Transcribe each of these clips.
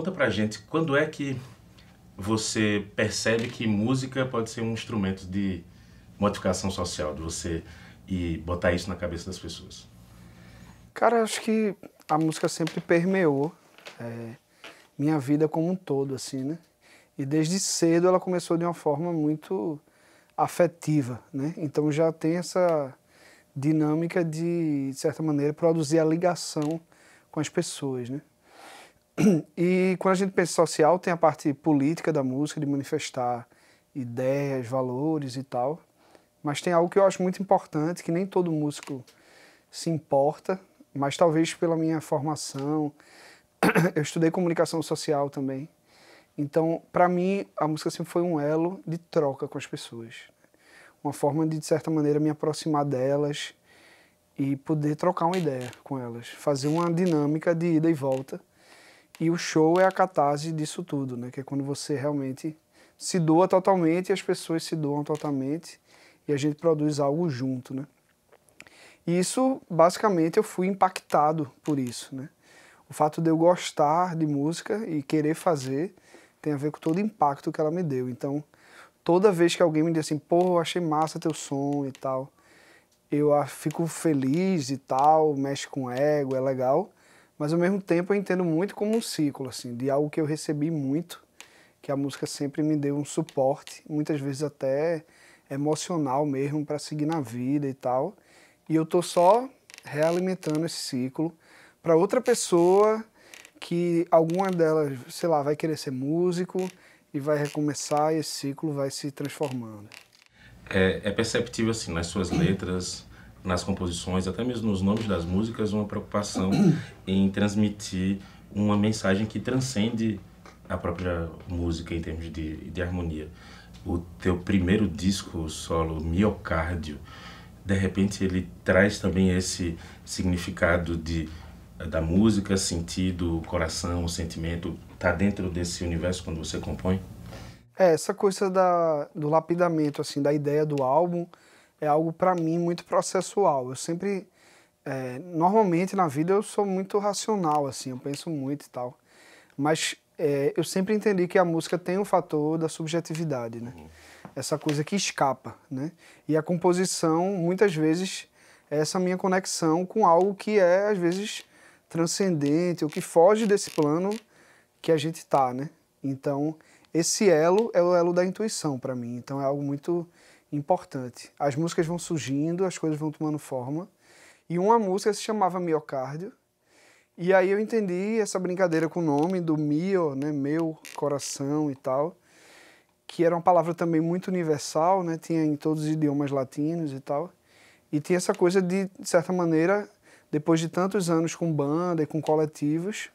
Conta pra gente, quando é que você percebe que música pode ser um instrumento de modificação social, de você e botar isso na cabeça das pessoas? Cara, acho que a música sempre permeou é, minha vida como um todo, assim, né? E desde cedo ela começou de uma forma muito afetiva, né? Então já tem essa dinâmica de, de certa maneira, produzir a ligação com as pessoas, né? E quando a gente pensa social, tem a parte política da música, de manifestar ideias, valores e tal. Mas tem algo que eu acho muito importante, que nem todo músico se importa, mas talvez pela minha formação, eu estudei comunicação social também. Então, para mim, a música sempre foi um elo de troca com as pessoas. Uma forma de, de certa maneira, me aproximar delas e poder trocar uma ideia com elas, fazer uma dinâmica de ida e volta e o show é a catarse disso tudo, né? Que é quando você realmente se doa totalmente e as pessoas se doam totalmente e a gente produz algo junto, né? E isso, basicamente, eu fui impactado por isso, né? O fato de eu gostar de música e querer fazer tem a ver com todo o impacto que ela me deu. Então, toda vez que alguém me diz assim, pô, achei massa teu som e tal, eu ah, fico feliz e tal, mexe com ego, é legal. Mas ao mesmo tempo eu entendo muito como um ciclo, assim, de algo que eu recebi muito, que a música sempre me deu um suporte, muitas vezes até emocional mesmo, para seguir na vida e tal. E eu tô só realimentando esse ciclo para outra pessoa que alguma delas, sei lá, vai querer ser músico e vai recomeçar e esse ciclo vai se transformando. É, é perceptível assim nas suas letras nas composições, até mesmo nos nomes das músicas, uma preocupação em transmitir uma mensagem que transcende a própria música em termos de, de harmonia. O teu primeiro disco solo, Miocárdio, de repente ele traz também esse significado de da música, sentido, coração, sentimento, tá dentro desse universo quando você compõe? É, essa coisa da, do lapidamento, assim, da ideia do álbum, é algo para mim muito processual. Eu sempre, é, normalmente na vida eu sou muito racional, assim, eu penso muito e tal. Mas é, eu sempre entendi que a música tem um fator da subjetividade, né? Uhum. Essa coisa que escapa, né? E a composição, muitas vezes, é essa minha conexão com algo que é, às vezes, transcendente, ou que foge desse plano que a gente está, né? Então, esse elo é o elo da intuição para mim. Então, é algo muito importante. As músicas vão surgindo, as coisas vão tomando forma. E uma música se chamava Miocárdio. E aí eu entendi essa brincadeira com o nome do mio, né, meu coração e tal, que era uma palavra também muito universal, né, tinha em todos os idiomas latinos e tal. E tinha essa coisa de, de certa maneira, depois de tantos anos com banda e com coletivos,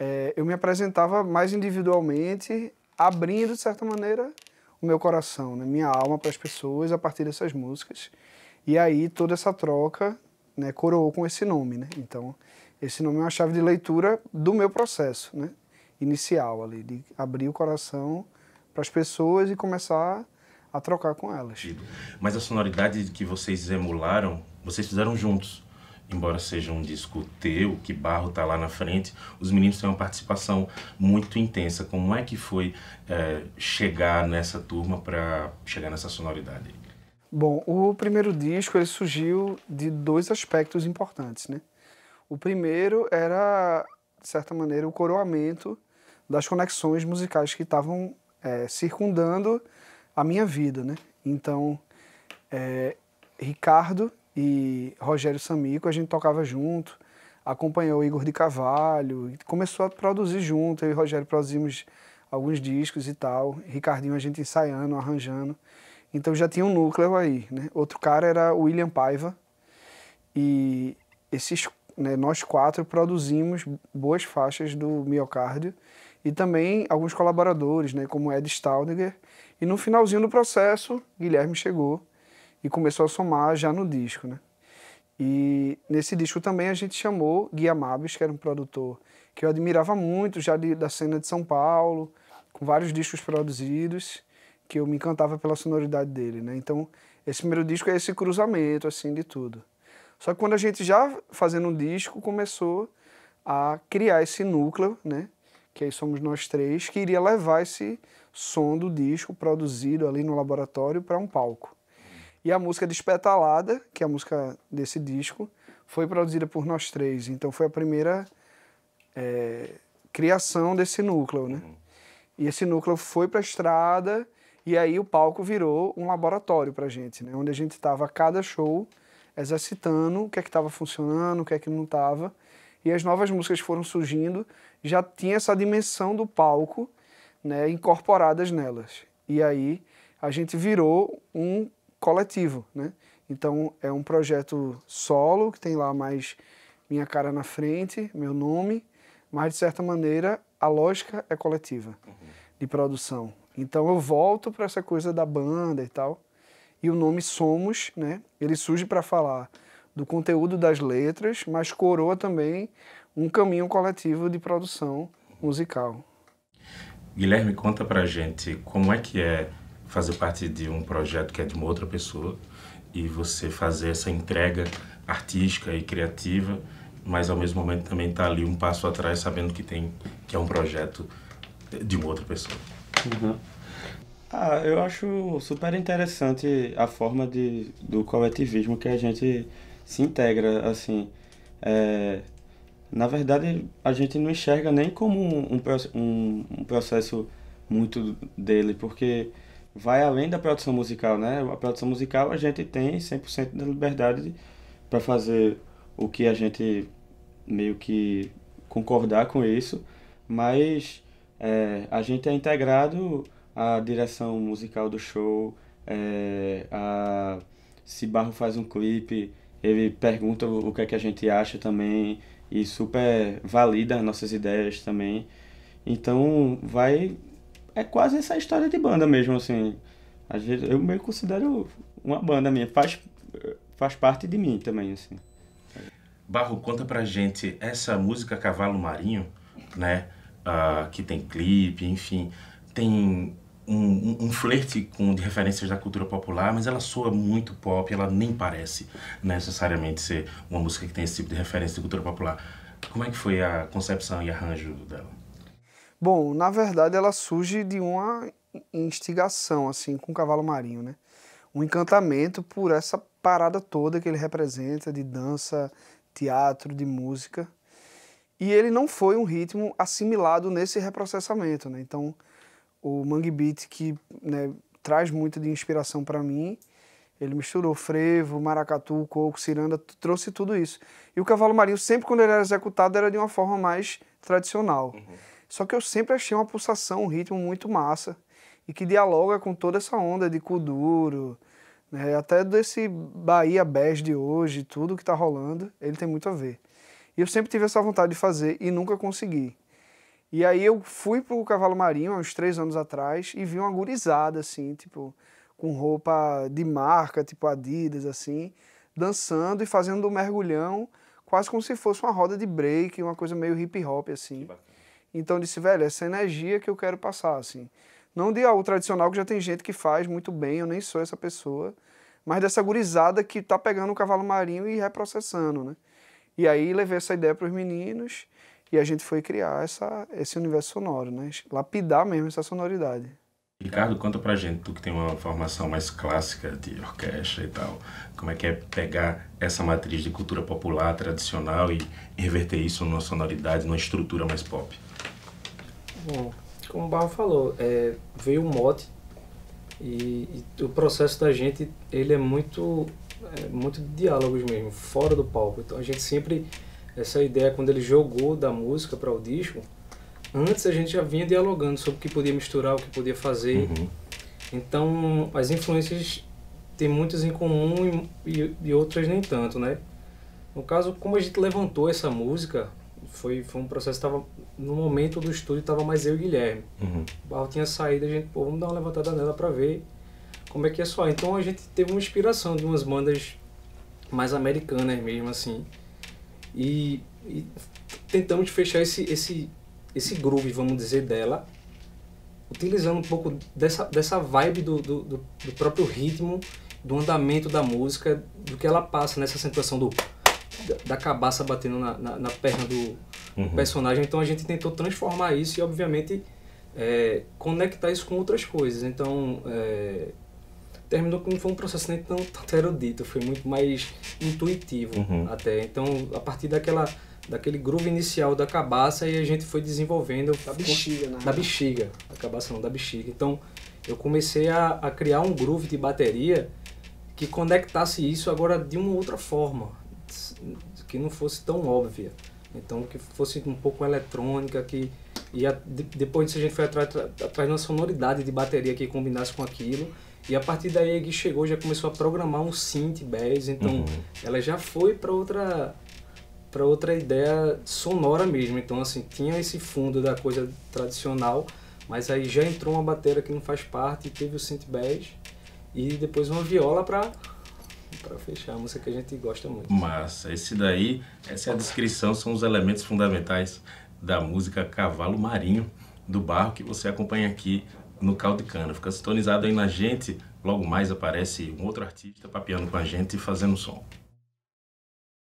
é, eu me apresentava mais individualmente, abrindo, de certa maneira, o meu coração, né, minha alma para as pessoas a partir dessas músicas. E aí toda essa troca né, coroou com esse nome. Né? Então, esse nome é uma chave de leitura do meu processo né, inicial ali, de abrir o coração para as pessoas e começar a trocar com elas. Mas a sonoridade que vocês emularam, vocês fizeram juntos embora seja um disco teu, que Barro tá lá na frente, os meninos têm uma participação muito intensa. Como é que foi é, chegar nessa turma para chegar nessa sonoridade? Bom, o primeiro disco ele surgiu de dois aspectos importantes, né? O primeiro era, de certa maneira, o coroamento das conexões musicais que estavam é, circundando a minha vida, né? Então, é, Ricardo, e Rogério Samico, a gente tocava junto, acompanhou Igor de Cavalho, começou a produzir junto, eu e Rogério produzimos alguns discos e tal, Ricardinho a gente ensaiando, arranjando. Então já tinha um núcleo aí, né? Outro cara era o William Paiva e esses, né, nós quatro produzimos boas faixas do miocárdio e também alguns colaboradores, né, como Ed Staudinger. E no finalzinho do processo, Guilherme chegou e começou a somar já no disco, né? E nesse disco também a gente chamou Gui Amabis, que era um produtor que eu admirava muito já de, da cena de São Paulo, com vários discos produzidos, que eu me encantava pela sonoridade dele, né? Então, esse primeiro disco é esse cruzamento, assim, de tudo. Só que quando a gente já fazendo um disco, começou a criar esse núcleo, né? Que aí somos nós três, que iria levar esse som do disco produzido ali no laboratório para um palco. E a música Despetalada, que é a música desse disco, foi produzida por nós três. Então foi a primeira é, criação desse núcleo, né? Uhum. E esse núcleo foi para a estrada e aí o palco virou um laboratório para gente, né? Onde a gente estava a cada show exercitando o que é que estava funcionando, o que é que não estava. E as novas músicas foram surgindo, já tinha essa dimensão do palco, né, incorporadas nelas. E aí a gente virou um coletivo, né? Então é um projeto solo que tem lá mais minha cara na frente, meu nome, mas de certa maneira a lógica é coletiva uhum. de produção. Então eu volto para essa coisa da banda e tal. E o nome Somos, né? Ele surge para falar do conteúdo das letras, mas coroa também um caminho coletivo de produção musical. Guilherme, conta pra gente como é que é fazer parte de um projeto que é de uma outra pessoa e você fazer essa entrega artística e criativa, mas ao mesmo momento também estar tá ali um passo atrás, sabendo que tem que é um projeto de uma outra pessoa. Uhum. Ah, eu acho super interessante a forma de, do coletivismo que a gente se integra, assim. É, na verdade, a gente não enxerga nem como um, um, um processo muito dele, porque vai além da produção musical, né? A produção musical a gente tem 100% da liberdade para fazer o que a gente meio que concordar com isso, mas é, a gente é integrado à direção musical do show, é, a, se Barro faz um clipe, ele pergunta o que é que a gente acha também e super valida nossas ideias também. Então vai é quase essa história de banda mesmo, assim. Às vezes eu meio considero uma banda minha, faz, faz parte de mim também, assim. Barro, conta pra gente essa música Cavalo Marinho, né? Uh, que tem clipe, enfim, tem um, um, um, flerte com de referências da cultura popular, mas ela soa muito pop, ela nem parece necessariamente ser uma música que tem esse tipo de referência de cultura popular. Como é que foi a concepção e arranjo dela? Bom, na verdade ela surge de uma instigação, assim, com o cavalo marinho, né? Um encantamento por essa parada toda que ele representa de dança, teatro, de música. E ele não foi um ritmo assimilado nesse reprocessamento, né? Então, o Mangue Beat, que né, traz muito de inspiração para mim, ele misturou frevo, maracatu, coco, ciranda, trouxe tudo isso. E o cavalo marinho, sempre quando ele era executado, era de uma forma mais tradicional. Uhum. Só que eu sempre achei uma pulsação, um ritmo muito massa e que dialoga com toda essa onda de Kuduro, né? até desse Bahia Bass de hoje, tudo que está rolando, ele tem muito a ver. E eu sempre tive essa vontade de fazer e nunca consegui. E aí eu fui pro Cavalo Marinho há uns três anos atrás e vi uma gurizada, assim, tipo, com roupa de marca, tipo Adidas, assim, dançando e fazendo um mergulhão, quase como se fosse uma roda de break, uma coisa meio hip hop, assim. Que bacana. Então disse, velho, essa energia que eu quero passar, assim. Não de algo tradicional que já tem gente que faz muito bem, eu nem sou essa pessoa, mas dessa gurizada que tá pegando o cavalo marinho e reprocessando, né? E aí levei essa ideia para os meninos e a gente foi criar essa, esse universo sonoro, né? Lapidar mesmo essa sonoridade. Ricardo, conta pra gente, tu que tem uma formação mais clássica de orquestra e tal, como é que é pegar essa matriz de cultura popular, tradicional e reverter isso numa sonoridade, numa estrutura mais pop? Bom, como o Barro falou, é, veio o um mote e, e, o processo da gente, ele é muito, é, muito de diálogos mesmo, fora do palco. Então a gente sempre, essa ideia quando ele jogou da música para o disco, antes a gente já vinha dialogando sobre o que podia misturar, o que podia fazer. Uhum. Então, as influências têm muitas em comum e, e, outras nem tanto, né? No caso, como a gente levantou essa música, foi, foi um processo que estava... No momento do estúdio estava mais eu e o Guilherme. Uhum. O barro tinha saído, a gente, pô, vamos dar uma levantada nela para ver como é que é só. Então a gente teve uma inspiração de umas bandas mais americanas mesmo, assim. E, e tentamos fechar esse, esse esse groove, vamos dizer, dela, utilizando um pouco dessa, dessa vibe do, do, do próprio ritmo, do andamento da música, do que ela passa nessa né? acentuação do da cabaça batendo na, na, na perna do uhum. personagem. Então a gente tentou transformar isso e, obviamente, é, conectar isso com outras coisas. Então, é, terminou que não foi um processo nem tão, tão erudito, foi muito mais intuitivo uhum. até. Então, a partir daquela daquele groove inicial da cabaça e a gente foi desenvolvendo. Da bexiga, né? Da bexiga. a cabaça não, da bexiga. Então eu comecei a, a criar um groove de bateria que conectasse isso agora de uma outra forma, que não fosse tão óbvia. Então que fosse um pouco eletrônica, que e a, de, depois disso a gente foi atrás, atrás de uma sonoridade de bateria que combinasse com aquilo. E a partir daí a é Gui chegou, já começou a programar um synth bass, então uhum. ela já foi para outra para outra ideia sonora mesmo. Então, assim, tinha esse fundo da coisa tradicional, mas aí já entrou uma bateria que não faz parte, teve o synth bass e depois uma viola para para fechar a música que a gente gosta muito. Massa, esse daí, essa é a descrição, são os elementos fundamentais da música Cavalo Marinho do Barro que você acompanha aqui no Caldo de Cana. Fica sintonizado aí na gente, logo mais aparece um outro artista papeando com a gente e fazendo som.